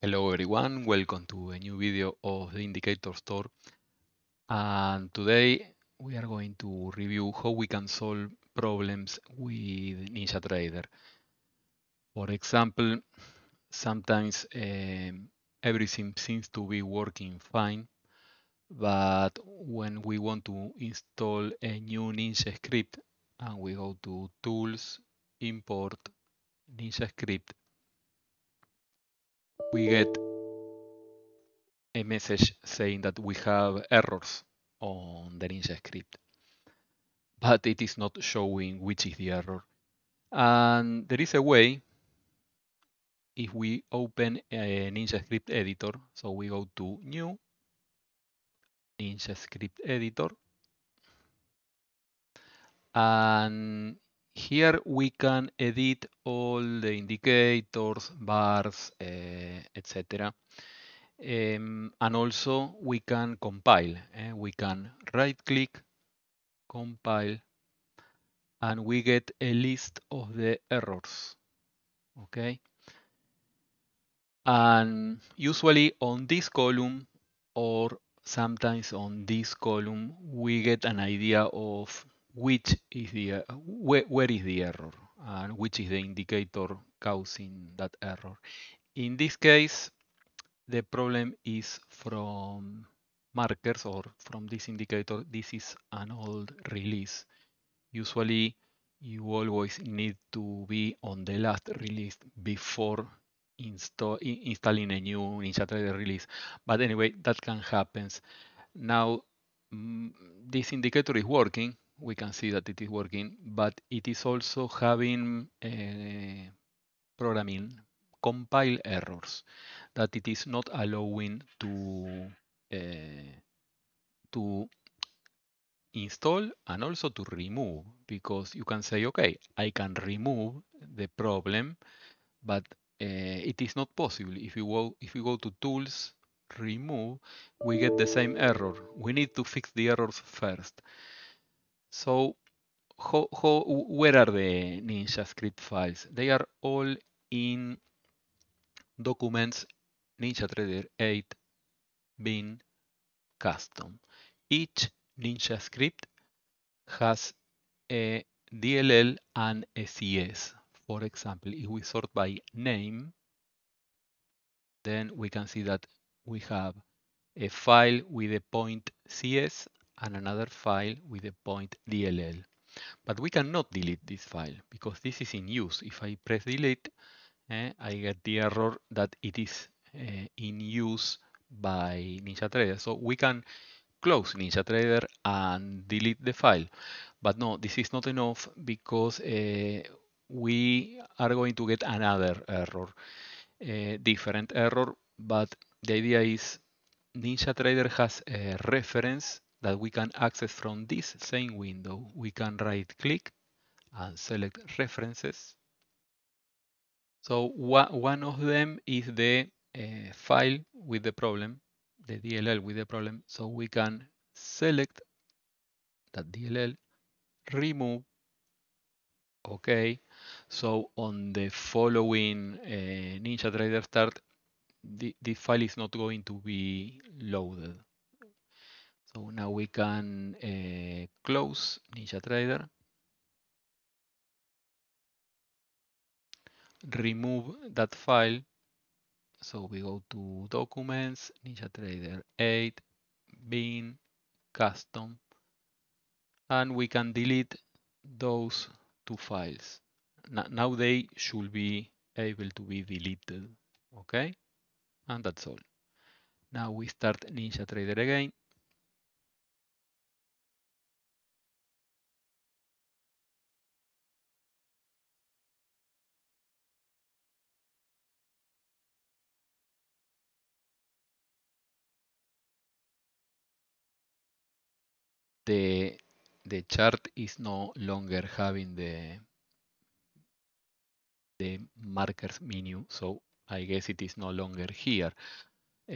Hello everyone, welcome to a new video of the Indicator Store. And today we are going to review how we can solve problems with NinjaTrader. For example, sometimes um, everything seems to be working fine, but when we want to install a new Ninja script and we go to Tools, Import, Ninja script, we get a message saying that we have errors on the Ninja script, but it is not showing which is the error. And there is a way, if we open a Ninja script editor, so we go to new, Ninja script editor, and here we can edit all the indicators, bars, uh, eh, etc. Um, and also we can compile. Eh? We can right click, compile, and we get a list of the errors. Okay. And usually on this column or sometimes on this column, we get an idea of which is the uh, where, where is the error and which is the indicator causing that error. In this case, the problem is from markers or from this indicator. This is an old release. Usually, you always need to be on the last release before install, installing a new NinjaTrader release. But anyway, that can happen. Now, mm, this indicator is working we can see that it is working, but it is also having uh, programming compile errors that it is not allowing to uh, to install and also to remove because you can say okay I can remove the problem but uh, it is not possible if you go if you go to tools remove we get the same error we need to fix the errors first so how, how, where are the Ninja script files? They are all in documents NinjaTrader 8 bin custom. Each Ninja script has a DLL and a CS. For example, if we sort by name, then we can see that we have a file with a point CS and another file with the point DLL. But we cannot delete this file because this is in use. If I press delete, eh, I get the error that it is eh, in use by NinjaTrader. So we can close NinjaTrader and delete the file. But no, this is not enough because eh, we are going to get another error, a eh, different error. But the idea is NinjaTrader has a reference that we can access from this same window, we can right click and select references. So one of them is the uh, file with the problem, the DLL with the problem. So we can select that DLL, remove, okay. So on the following uh, eh, NinjaTrader start, the, the file is not going to be loaded. So now we can uh, close NinjaTrader. Remove that file. So we go to Documents, NinjaTrader 8, Bin, Custom. And we can delete those two files. Now they should be able to be deleted. Okay, and that's all. Now we start NinjaTrader again. the the chart is no longer having the the markers menu, so I guess it is no longer here.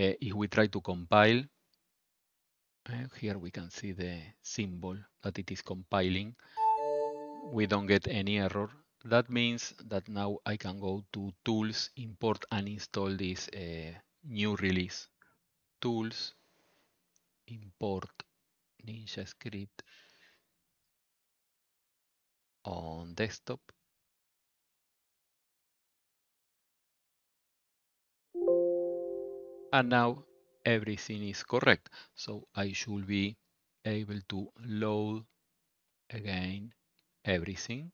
Uh, if we try to compile, uh, here we can see the symbol that it is compiling. We don't get any error. That means that now I can go to Tools, Import and install this uh, new release. Tools, Import NinjaScript on desktop. And now everything is correct. So I should be able to load again everything.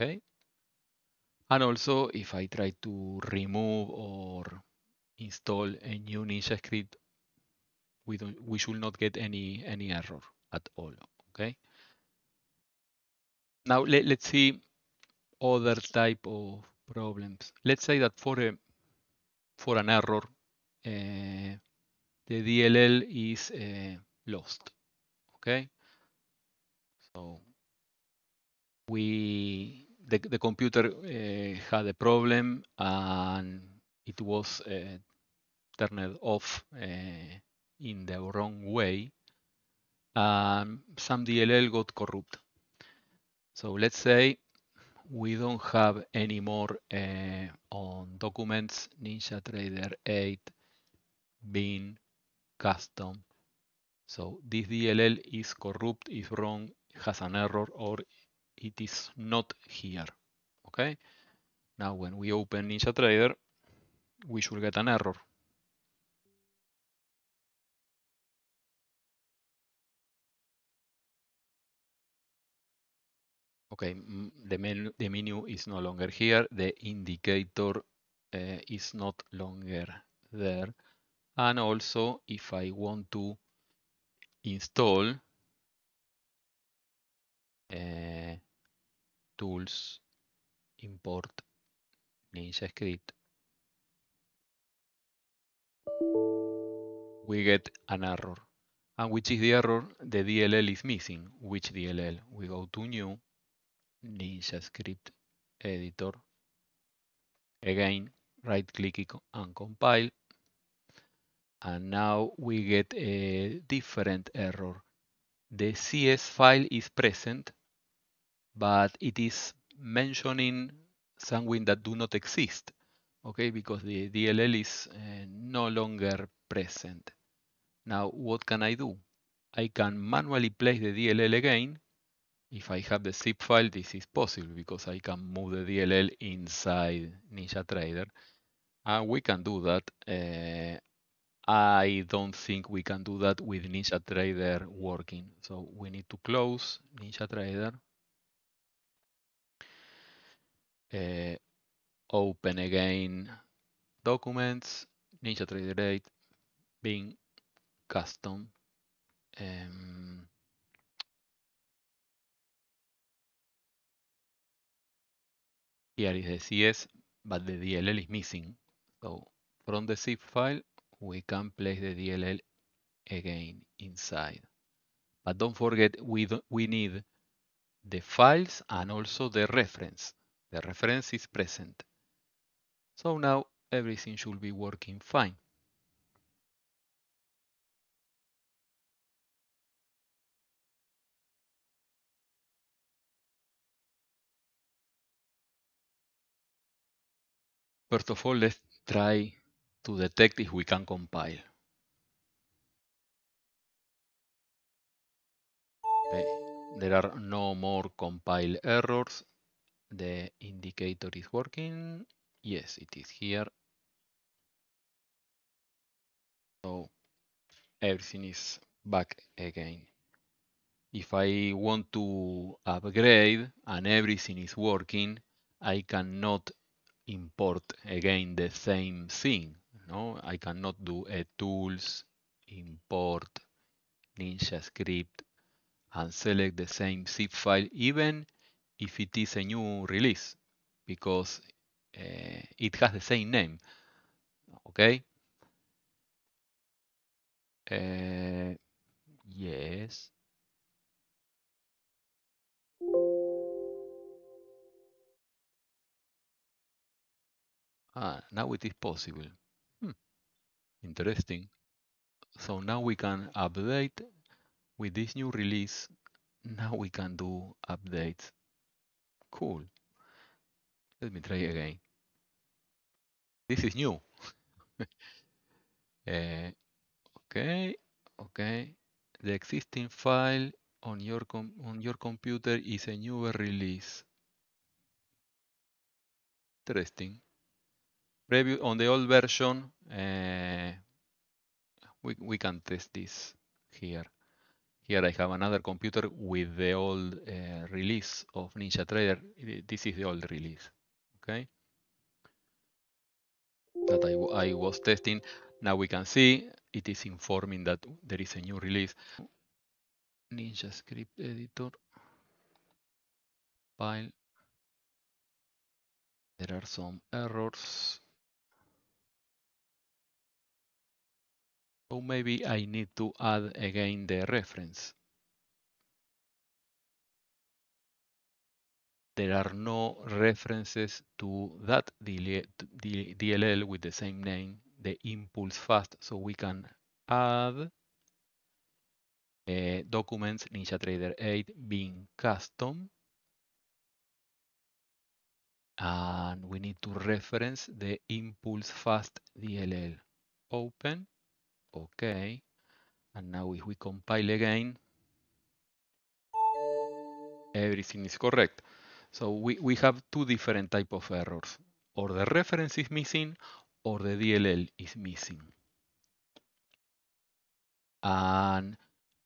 Okay. And also if I try to remove or install a new Ninja script we don't we should not get any any error at all okay now let, let's see other type of problems let's say that for a for an error uh, the dll is uh, lost okay so we the, the computer uh, had a problem and it was turned off in the wrong way, um, some DLL got corrupt. So let's say we don't have any uh, on documents NinjaTrader 8 bin custom. So this DLL is corrupt, is wrong, has an error, or it is not here. Okay. Now when we open NinjaTrader, we should get an error. Okay, the menu, the menu is no longer here. The indicator uh, is not longer there. And also, if I want to install uh, tools import NinjaScript, script we get an error and which is the error the dll is missing which dll we go to new NinjaScript editor. Again, right click and compile. And now we get a different error. The CS file is present, but it is mentioning something that do not exist. Okay, because the DLL is uh, no longer present. Now, what can I do? I can manually place the DLL again if I have the zip file, this is possible because I can move the DLL inside NinjaTrader. And we can do that. Uh, I don't think we can do that with NinjaTrader working. So we need to close NinjaTrader. Uh, open again documents, NinjaTrader 8, Bing, custom. Um, Here is the CS, but the DLL is missing. So from the zip file, we can place the DLL again inside. But don't forget, we, do, we need the files and also the reference. The reference is present. So now everything should be working fine. First of all, let's try to detect if we can compile. Okay. There are no more compile errors. The indicator is working. Yes, it is here. So everything is back again. If I want to upgrade and everything is working, I cannot import again the same thing. No, I cannot do a tools import ninja script and select the same zip file even if it is a new release because uh, it has the same name okay uh, yes Ah, now it is possible. Hmm. Interesting. So now we can update with this new release. Now we can do updates. Cool. Let me try again. This is new. uh, okay, okay. The existing file on your on your computer is a newer release. Interesting preview on the old version, uh, we, we can test this here. Here I have another computer with the old uh, release of NinjaTrader. This is the old release, okay? That I, I was testing. Now we can see it is informing that there is a new release. Ninja Script Editor, file. There are some errors So maybe I need to add again the reference. There are no references to that DLL with the same name, the impulse fast, so we can add uh, documents NinjaTrader 8 being custom. And we need to reference the impulse fast DLL. Open. OK. And now if we compile again, everything is correct. So we, we have two different type of errors. Or the reference is missing, or the DLL is missing. And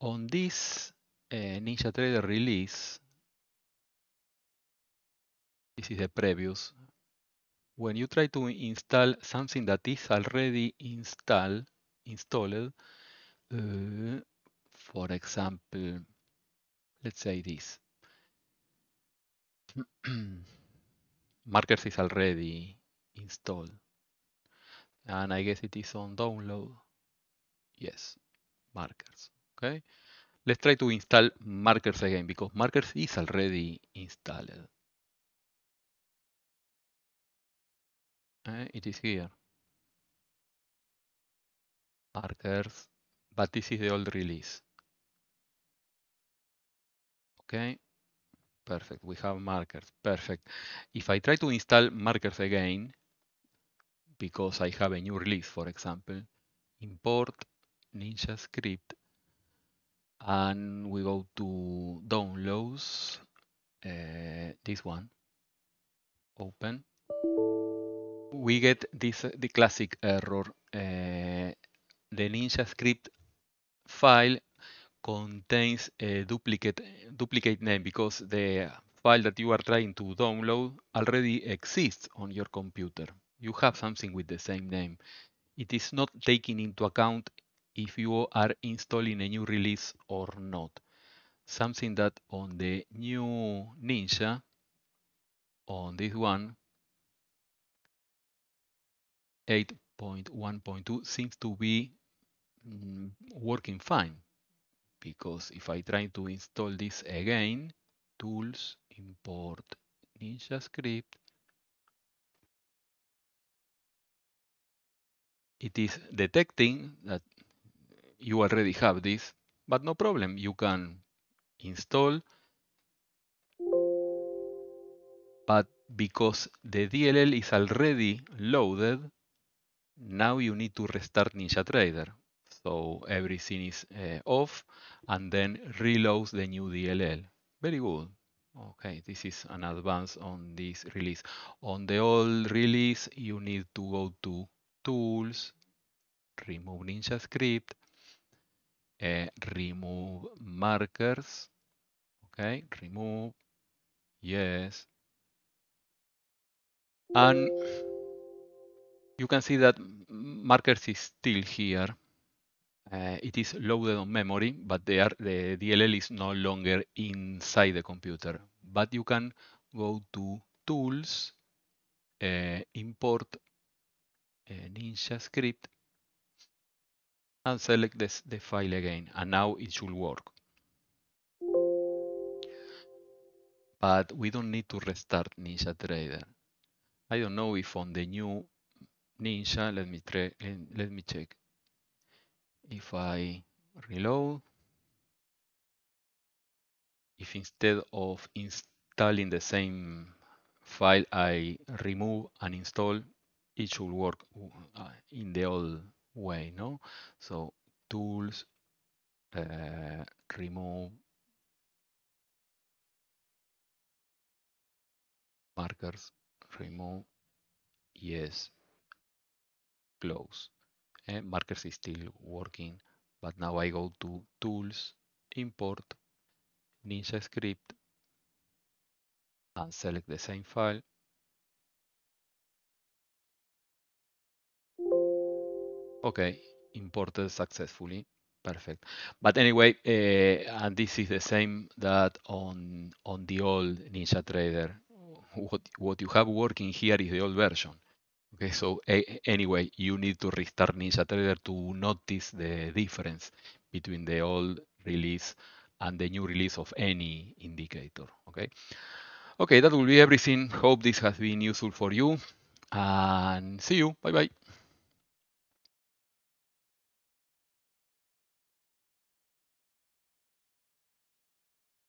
on this uh, eh, NinjaTrader release, this is the previous, when you try to install something that is already installed, installed. Uh, for example, let's say this. Markers is already installed. And I guess it is on download. Yes, markers. Okay. Let's try to install markers again because markers is already installed. Uh, it is here. Parker's, but this is the old release. Okay, perfect, we have markers, perfect. If I try to install markers again, because I have a new release, for example, import Ninja script, and we go to downloads, uh, this one, open. We get this the classic error, uh, the Ninja script file contains a duplicate duplicate name because the file that you are trying to download already exists on your computer. You have something with the same name. It is not taken into account if you are installing a new release or not. Something that on the new Ninja, on this one, 8.1.2 seems to be Mm, working fine because if I try to install this again, tools, import Ninja script, it is detecting that you already have this, but no problem, you can install, but because the DLL is already loaded, now you need to restart NinjaTrader so everything is uh, off and then reloads the new DLL. Very good. Okay, this is an advance on this release. On the old release, you need to go to Tools, Remove Ninja Script, uh, Remove Markers. Okay, remove, yes. And you can see that markers is still here uh, it is loaded on memory, but are, the DLL is no longer inside the computer. But you can go to Tools, uh, Import uh, Ninja Script, and select this, the file again. And now it should work. But we don't need to restart Ninja Trader. I don't know if on the new Ninja, let me, let me check. If I reload, if instead of installing the same file, I remove and install, it should work uh, in the old way, no? So tools, uh, remove, markers, remove, yes, close and eh, markers is still working but now I go to tools import ninja script and select the same file okay imported successfully perfect but anyway uh, and this is the same that on on the old ninja trader what what you have working here is the old version Okay, so a eh, anyway, you need to restart NinjaTrader to notice the difference between the old release and the new release of any indicator, okay? Okay, that will be everything. Hope this has been useful for you and see you. Bye-bye.